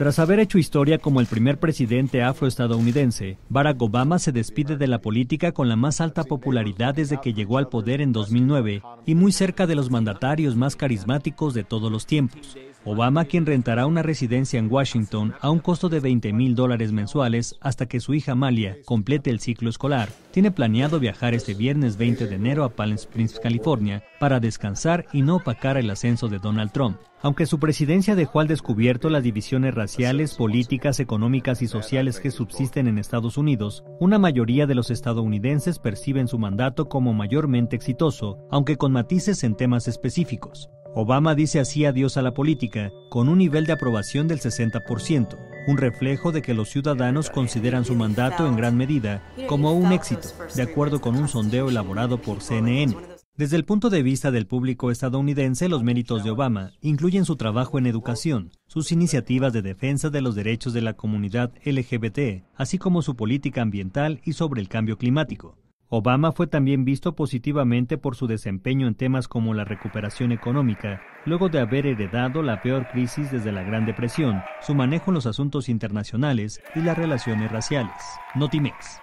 Tras haber hecho historia como el primer presidente afroestadounidense, Barack Obama se despide de la política con la más alta popularidad desde que llegó al poder en 2009 y muy cerca de los mandatarios más carismáticos de todos los tiempos. Obama, quien rentará una residencia en Washington a un costo de 20 mil dólares mensuales hasta que su hija Malia complete el ciclo escolar, tiene planeado viajar este viernes 20 de enero a Palm Springs, California, para descansar y no opacar el ascenso de Donald Trump. Aunque su presidencia dejó al descubierto las divisiones raciales, políticas, económicas y sociales que subsisten en Estados Unidos, una mayoría de los estadounidenses perciben su mandato como mayormente exitoso, aunque con matices en temas específicos. Obama dice así adiós a la política, con un nivel de aprobación del 60%, un reflejo de que los ciudadanos consideran su mandato en gran medida como un éxito, de acuerdo con un sondeo elaborado por CNN. Desde el punto de vista del público estadounidense, los méritos de Obama incluyen su trabajo en educación, sus iniciativas de defensa de los derechos de la comunidad LGBT, así como su política ambiental y sobre el cambio climático. Obama fue también visto positivamente por su desempeño en temas como la recuperación económica, luego de haber heredado la peor crisis desde la Gran Depresión, su manejo en los asuntos internacionales y las relaciones raciales. Notimex.